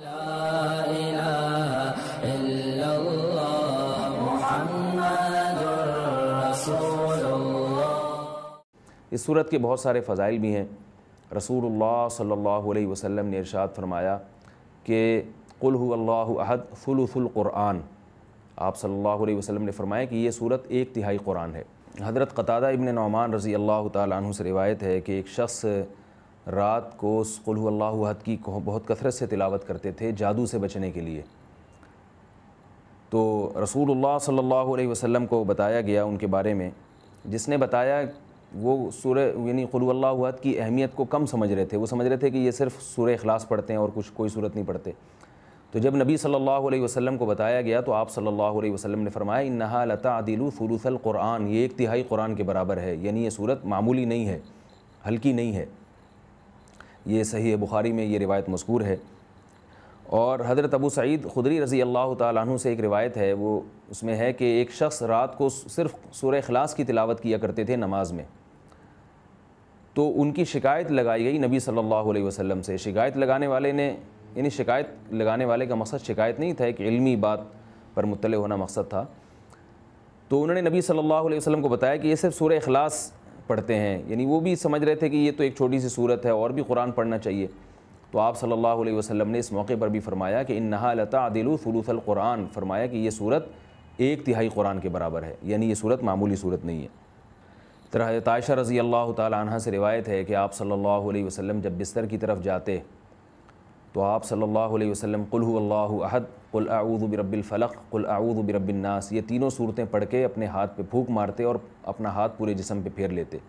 इस सूरत के बहुत सारे फ़ज़ाइल भी हैं रसूलुल्लाह सल्लल्लाहु अलैहि वसल्लम ने इरशाद फरमाया कि कुल अल्लाह अहद फ़ुलफ़ुल क़ुरान आप सल्लल्लाहु अलैहि वसल्लम ने फरमाया कि ये सूरत एक तिहाई कुरान है हज़रत कतादा इबन नौमान रज़ी अल्लाह तु से रिवायत है कि एक शख्स रात को स्कुल्लाहद की बहुत कसरत से तिलावत करते थे जादू से बचने के लिए तो रसूलुल्लाह सल्लल्लाहु अलैहि वसल्लम को बताया गया उनके बारे में जिसने बताया वो सूर्य यानी क़ुल्लाहद की अहमियत को कम समझ रहे थे वो समझ रहे थे कि ये सिर्फ सूर्य अखलास पढ़ते हैं और कुछ कोई सूरत नहीं पढ़ते तो जब नबी सल्लल्लाहु अलैहि वसल्लम को बताया गया तो आप सल्लल्लाहु अलैहि वसल्लम ने फरमाया इन नहा लता फ़ुलूसल क़ुरान ये एक तिहाई कुरान के बराबर है यानी ये सूरत मामूली नहीं है हल्की नहीं है ये सही है बुखारी में ये रिवायत मशहूर है और हज़रत अबू सईद खुदरी रज़ी अल्लाह तु से एक रिवायत है वो उसमें है कि एक शख्स रात को सिर्फ सूर्य खलास की तिलावत किया करते थे नमाज में तो उनकी शिकायत लगाई गई नबी सल्लल्लाहु अलैहि वसल्लम से शिकायत लगाने वाले ने यानी शिकायत लगाने वाले का मकसद शिकायत नहीं था एक इलमी बात पर मुतल होना मकसद था तो उन्होंने नबी सल्लल्लाहु अलैहि वसल्लम को बताया कि ये सिर्फ सूर्य अखलास पढ़ते हैं यानी वो भी समझ रहे थे कि ये तो एक छोटी सी सूरत है और भी कुरान पढ़ना चाहिए तो आप सल्लल्लाहु अलैहि वसल्लम ने इस मौके पर भी फरमाया कि इन नहा लता फ़लूसल कुरान फरमाया कि ये सूरत एक तिहाई कुरान के बराबर है यानी ये सूरत मामूली सूरत नहीं है तरह तायशा रज़ी अल्लाह तह से रिवायत है कि आप सल्लल्लाहु अलैहि वसल्लम जब बिस्तर की तरफ जाते तो आप सल्लल्लाहु अलैहि वसल्लम कुल अल्लाह अहद कुल आऊद कुल ये तीनों सूरतें पढ़ के अपने हाथ पे फूक मारते और अपना हाथ पूरे जिसम पे फेर लेते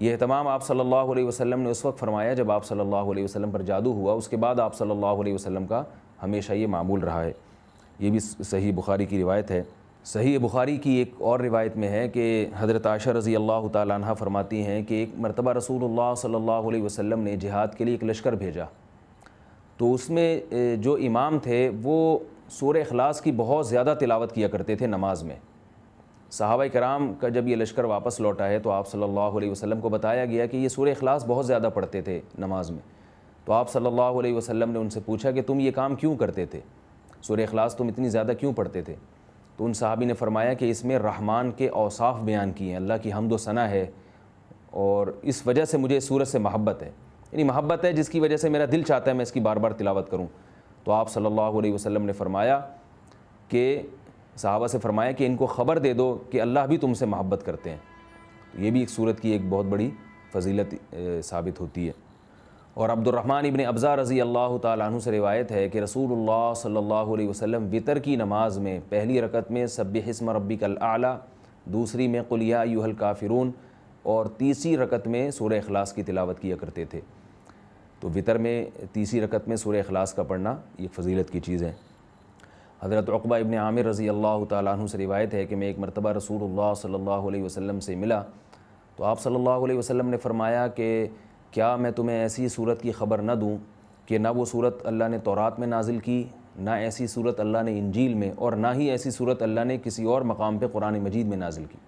यह तमाम आप सल्लल्लाहु अलैहि वसल्लम ने उस वक्त फरमाया जब आप सल्लल्लाहु अलैहि वसल्लम पर जादू हुआ उसके बाद आप सल्लल्लाहु अलैहि वसल्लम का हमेशा ये मामूल रहा है ये भी सही बुखारी की रिवायत है सही बुखारी की एक और रिवायत में है कि हज़रत आशा रज़ी अल्लाह तह फरमाती हैं कि एक मरतबा रसूल सल्ला वसम ने जिहाद के लिए एक लश्कर भेजा तो उसमें जो इमाम थे वो सूर अखलास की बहुत ज़्यादा तिलावत किया करते थे नमाज में साहबा कराम का जब ये लश्कर वापस लौटा है तो आप सल्लल्लाहु अलैहि वसल्लम को बताया गया कि ये सूर अखलास बहुत ज़्यादा पढ़ते थे नमाज में तो आप सल्लल्लाहु अलैहि वसल्लम ने उनसे पूछा कि तुम ये काम क्यों करते थे सूर अखलास तुम इतनी ज़्यादा क्यों पढ़ते थे तो उन साहबी ने फरमाया कि इसमें रहमान के औसाफ बयान किए हैं अल्लाह की हमदो सना है और इस वजह से मुझे सूरत से महब्बत है यानी मोहब्बत है जिसकी वजह से मेरा दिल चाहता है मैं इसकी बार बार तिलावत करूँ तो आप सल्लल्लाहु अलैहि वसल्लम ने फरमाया कि सहाबा से फरमाया कि इनको ख़बर दे दो कि अल्लाह भी तुमसे मोहब्बत करते हैं ये भी एक सूरत की एक बहुत बड़ी फजीलत साबित होती है और अब्दुलरहमान इबन अब्ज़ा रज़ी अल्लाह तु से रिवायत है कि रसूल सल्ला वसम वितर की नमाज में पहली रकत में सब्य हिसम रबी कल आला दूसरी में कुलिया यूहल काफिरून और तीसरी रकत में सूर्य अखलास की तिलावत किया करते थे तो वितर में तीसरी रकत में सूर्य अखलास का पढ़ना ये फजीलत की चीज़ है हज़रत अकबा इबन आमिर रज़ी अल्लाह तु से रिवायत है कि मैं एक मरतबा रसूल सल्ला वसम से मिला तो आप सल्ला वसम ने फ़रमाया कि क्या मैं तुम्हें ऐसी सूरत की ख़बर न दूँ कि ना वो सूरत अल्लाह ने तोरात में नाजिल की ना ऐसी सूरत अल्लाह ने इंजील में और ना ही ऐसी सूरत अल्लाह ने किसी और मकाम पर कुरान मजीद में नाजिल की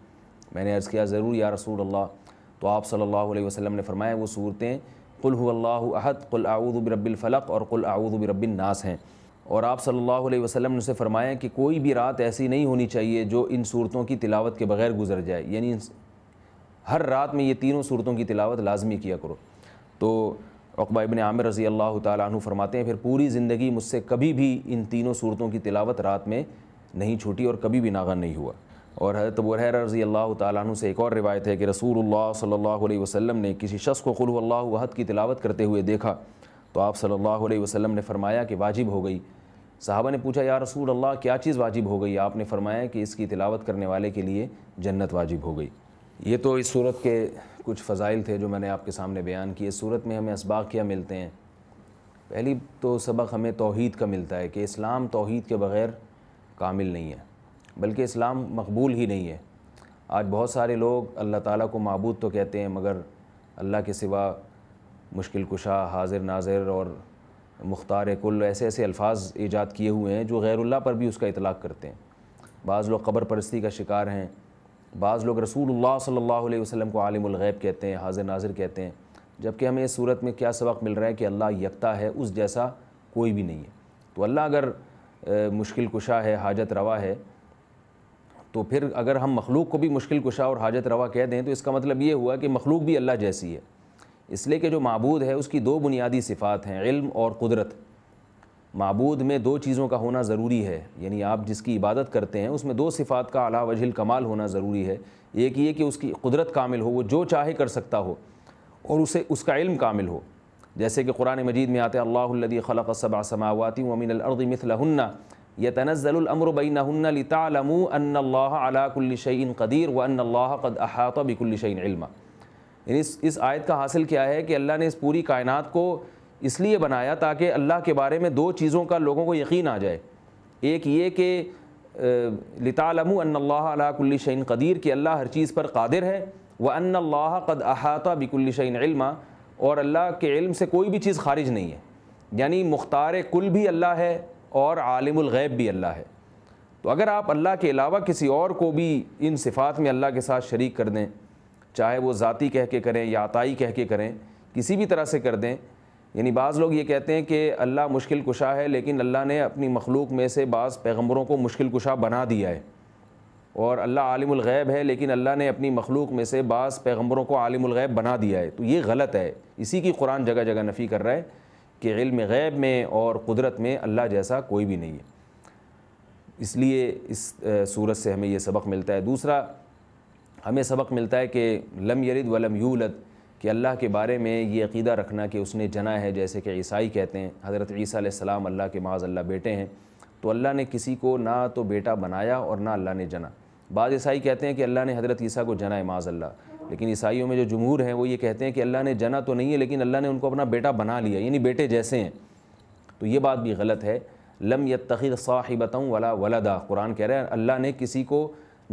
मैंने अर्ज़ किया ज़रूर या रसूल अल्लाह तो आप सल्ला वसम ने फरमाया वो सूरतें कुल अहद कुल आऊद फ़लक और कुल आऊद नास हैं और आप सल्लल्लाहु अलैहि वसल्लम ने उसे फरमाया कि कोई भी रात ऐसी नहीं होनी चाहिए जो इन सूरतों की तिलावत के बग़ैर गुजर जाए यानी हर रात में ये तीनों सूरतों की तिलावत लाजमी किया करो तो अकबा इबन आमिर रज़ी अल्लाह तु फरमाते हैं फिर पूरी ज़िंदगी मुझसे कभी भी इन तीनों सूरतों की तिलावत रात में नहीं छूटी और कभी भी नागा नहीं हुआ और हज़रत बुरैर रज़ी अल्लाह तु से एक और रिवायत है कि सल्लल्लाहु अलैहि वसल्लम ने किसी शख्स को खुल्लाहद की तिलावत करते हुए देखा तो आप अलैहि वसम ने फ़रमाया कि वाजिब हो गई साहबा ने पूछा या रसूल अल्लाह क्या चीज़ वाजिब हो गई आपने फ़रमाया कि इसकी तिलावत करने वाले के लिए जन्नत वाजिब हो गई ये तो इस सूरत के कुछ फ़जाइल थे जो मैंने आपके सामने बयान किए सूरत में हमें इसबाक क्या मिलते हैं पहली तो सबक हमें तोहद का मिलता है कि इस्लाम तोहद के बग़ैर कामिल नहीं है बल्कि इस्लाम मकबूल ही नहीं है आज बहुत सारे लोग अल्लाह ताला को मबूद तो कहते हैं मगर अल्लाह के सिवा मुश्किल कुशा हाजिर नाजिर और मुख्तार कुल ऐसे ऐसे अल्फाज ईजाद किए हुए हैं जो गैरुल्ला पर भी उसका इतलाक़ करते हैं बाज़ लोग कबर परस्ती का शिकार हैं बाज़ लोग रसूलुल्लाह सल्लल्लाहु अलैहि वसल्लम को आलिमग़ैब कहते हैं हाजिर नाजिर कहते हैं जबकि हमें इस सूरत में क्या सबक मिल रहा है कि अल्लाह यकता है उस जैसा कोई भी नहीं है तो अल्लाह अगर मुश्किल कुशा है हाजत रवा है तो फिर अगर हम मखलूक को भी मुश्किल कुशा और हाजत रवा कह दें तो इसका मतलब ये हुआ कि मखलूक भी अल्लाह जैसी है इसलिए कि जो मबूद है उसकी दो बुनियादी सिफ़ात हैं इल्म और कुदरत मबूद में दो चीज़ों का होना ज़रूरी है यानी आप जिसकी इबादत करते हैं उसमें दो सिफ़ात का अला वजहल कमाल होना ज़रूरी है एक ये कि उसकी कुदरत कामिल हो वो जो चाहे कर सकता हो और उसे उसका इल्म कामिल हो जैसे कि कुरान मजीद में आते अल्लाह खलक सबासमावती अमीन अर्द मिसलहन्ना य तनज़लमरबैन लतालमू अल्लाकुल्लिशन कदीर व अल्लाक़द अहात बिकुल्लिशन इन इस इस आयत का हासिल क्या है कि अल्लाह ने इस पूरी कायनात को इसलिए बनाया ताकि अल्लाह के बारे में दो चीज़ों का लोगों को यकीन आ जाए एक ये कि कुल्ली अल्लाकुल्लिशन कदीर कि अल्लाह हर चीज़ पर कादिर है व कद अहाता बिकुल्लिशन इल्मा और अल्लाह के इल्म से कोई भी चीज़ खारिज नहीं है यानी मुख्तार कुल भी अल्लाह है और आलिमग़ैब भी अल्लाह है तो अगर आप अल्लाह के अलावा किसी और को भी इन सिफ़ात में अल्लाह के साथ शरीक कर दें चाहे वो ज़ाती कह के करें या आताई कह के करें किसी भी तरह से कर दें यानी बाज़ लोग ये कहते हैं कि अल्लाह मुश्किल कुशा है लेकिन अल्लाह ने अपनी मखलूक में से बाज़ पैगम्बरों को मुश्किल कुशा बना दिया है और अल्लाह आलिमग़ैब है लेकिन अल्लाह ने अपनी मखलूक में से बाज़ पैगम्बरों को आलिमग़ैब बना दिया है तो ये गलत है इसी की कुरान जगह जगह नफ़ी कर रहा है कि इल्म गैब में और कुदरत में अल्लाह जैसा कोई भी नहीं है इसलिए इस सूरत से हमें यह सबक मिलता है दूसरा हमें सबक मिलता है कि लम यलिद वलम यूलद कि अल्लाह के बारे में ये अकीदा रखना कि उसने जना है जैसे कि ईसाई कहते हैं हज़रत ईसा अल्लाह के माज अल्लाह बेटे हैं तो अल्लाह ने किसी को ना तो बेटा बनाया और ना अल्लाह ने जना बाज़ ईसाई कहते हैं कि अल्लाह ने हज़रत ईसा को जना है माज अल्लाह लेकिन ईसाइयों में जो जमूर हैं वो ये कहते हैं कि अल्लाह ने जना तो नहीं है लेकिन अल्लाह ने उनको अपना बेटा बना लिया यानी बेटे जैसे हैं तो ये बात भी गलत है लम साहि बताऊँ वला वलदा कुरान कह रहा है अल्लाह ने किसी को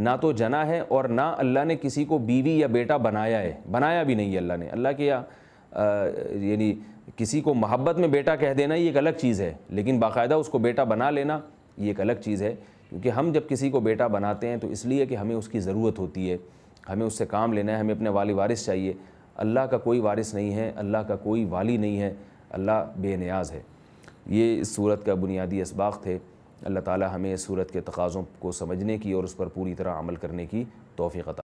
ना तो जना है और ना अल्लाह ने किसी को बीवी या बेटा बनाया है बनाया भी नहीं है अल्लाह ने अल्लाह के या यानी किसी को मोहब्बत में बेटा कह देना ये एक अलग चीज़ है लेकिन बाकायदा उसको बेटा बना लेना ये एक अलग चीज़ है क्योंकि हम जब किसी को बेटा बनाते हैं तो इसलिए कि हमें उसकी ज़रूरत होती है हमें उससे काम लेना है हमें अपने वाली वारिस चाहिए अल्लाह का कोई वारिस नहीं है अल्लाह का कोई वाली नहीं है अल्लाह बेनियाज है ये इस सूरत का बुनियादी इसबाक थे अल्लाह ताला हमें इस सूरत के तकाज़ों को समझने की और उस पर पूरी तरह अमल करने की तोफ़ी